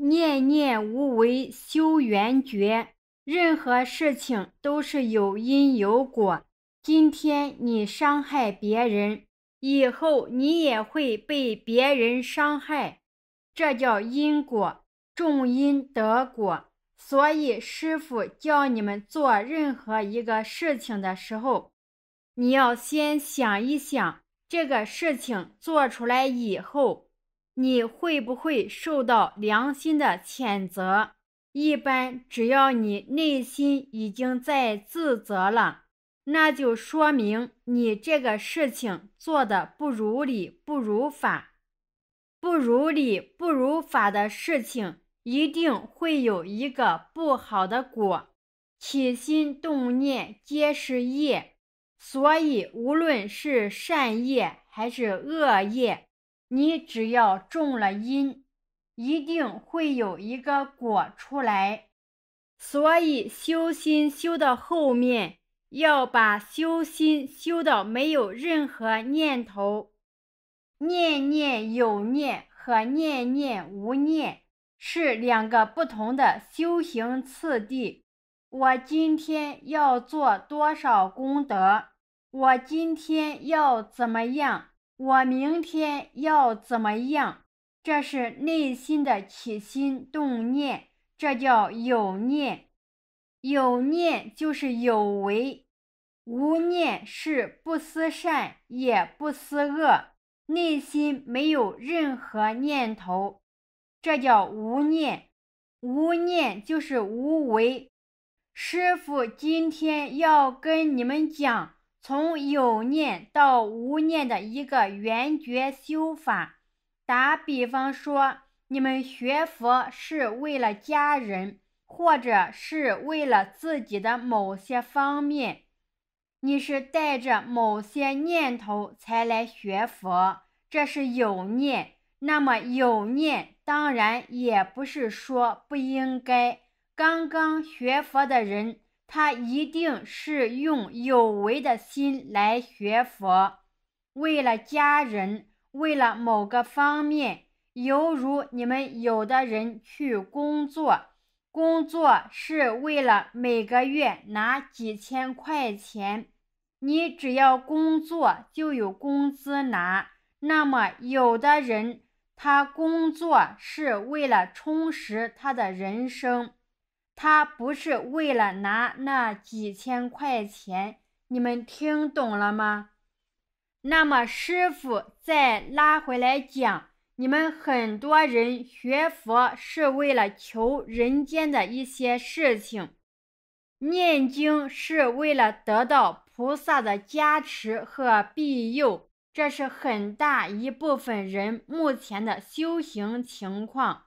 念念无为修缘觉，任何事情都是有因有果。今天你伤害别人，以后你也会被别人伤害，这叫因果，种因得果。所以，师傅教你们做任何一个事情的时候，你要先想一想，这个事情做出来以后。你会不会受到良心的谴责？一般只要你内心已经在自责了，那就说明你这个事情做的不如理、不如法、不如理、不如法的事情，一定会有一个不好的果。起心动念皆是业，所以无论是善业还是恶业。你只要种了因，一定会有一个果出来。所以修心修到后面，要把修心修到没有任何念头。念念有念和念念无念是两个不同的修行次第。我今天要做多少功德？我今天要怎么样？我明天要怎么样？这是内心的起心动念，这叫有念。有念就是有为，无念是不思善也不思恶，内心没有任何念头，这叫无念。无念就是无为。师傅今天要跟你们讲。从有念到无念的一个圆觉修法。打比方说，你们学佛是为了家人，或者是为了自己的某些方面，你是带着某些念头才来学佛，这是有念。那么有念当然也不是说不应该。刚刚学佛的人。他一定是用有为的心来学佛，为了家人，为了某个方面，犹如你们有的人去工作，工作是为了每个月拿几千块钱，你只要工作就有工资拿。那么，有的人他工作是为了充实他的人生。他不是为了拿那几千块钱，你们听懂了吗？那么师傅再拉回来讲，你们很多人学佛是为了求人间的一些事情，念经是为了得到菩萨的加持和庇佑，这是很大一部分人目前的修行情况。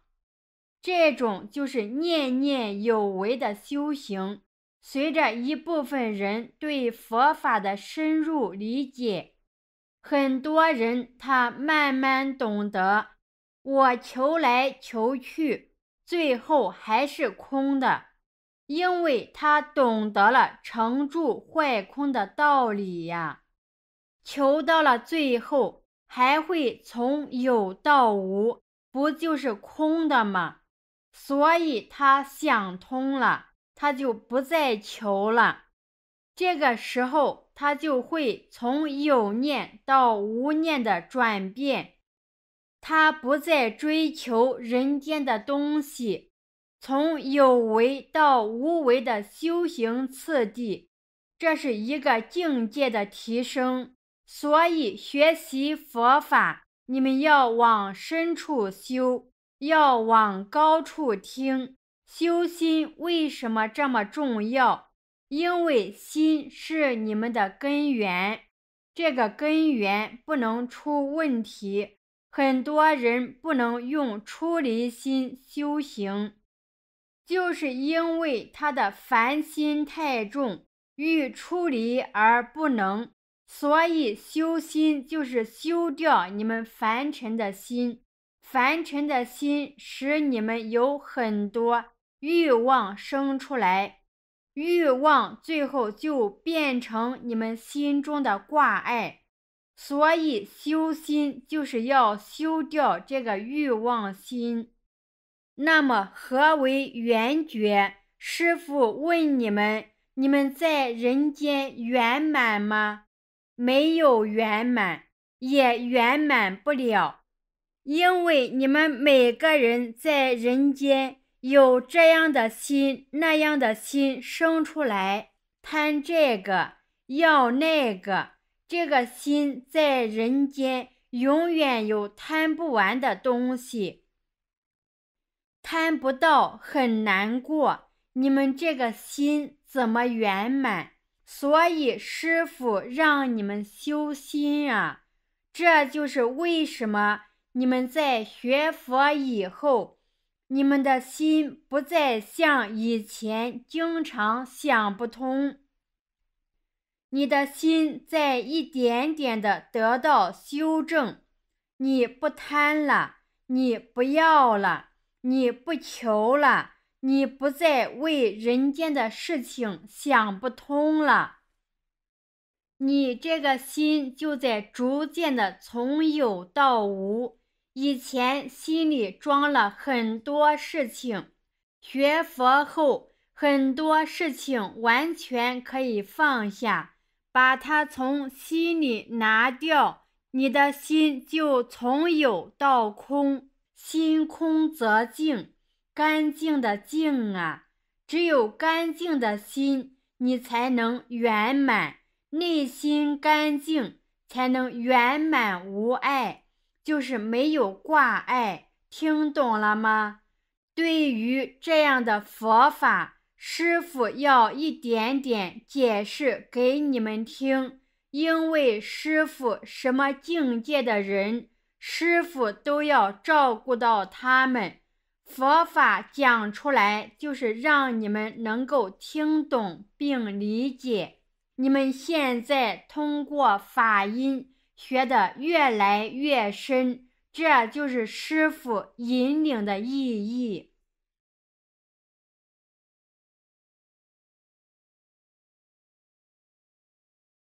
这种就是念念有为的修行。随着一部分人对佛法的深入理解，很多人他慢慢懂得，我求来求去，最后还是空的，因为他懂得了成住坏空的道理呀。求到了最后，还会从有到无，不就是空的吗？所以他想通了，他就不再求了。这个时候，他就会从有念到无念的转变，他不再追求人间的东西，从有为到无为的修行次第，这是一个境界的提升。所以，学习佛法，你们要往深处修。要往高处听，修心为什么这么重要？因为心是你们的根源，这个根源不能出问题。很多人不能用出离心修行，就是因为他的烦心太重，欲出离而不能。所以修心就是修掉你们凡尘的心。凡尘的心使你们有很多欲望生出来，欲望最后就变成你们心中的挂碍，所以修心就是要修掉这个欲望心。那么何为圆觉？师父问你们：你们在人间圆满吗？没有圆满，也圆满不了。因为你们每个人在人间有这样的心、那样的心生出来，贪这个、要那个，这个心在人间永远有贪不完的东西，贪不到很难过。你们这个心怎么圆满？所以师傅让你们修心啊，这就是为什么。你们在学佛以后，你们的心不再像以前经常想不通。你的心在一点点的得到修正，你不贪了，你不要了，你不求了，你不再为人间的事情想不通了。你这个心就在逐渐的从有到无。以前心里装了很多事情，学佛后，很多事情完全可以放下，把它从心里拿掉，你的心就从有到空，心空则净，干净的净啊！只有干净的心，你才能圆满，内心干净才能圆满无碍。就是没有挂碍，听懂了吗？对于这样的佛法，师傅要一点点解释给你们听，因为师傅什么境界的人，师傅都要照顾到他们。佛法讲出来，就是让你们能够听懂并理解。你们现在通过法音。学的越来越深，这就是师傅引领的意义。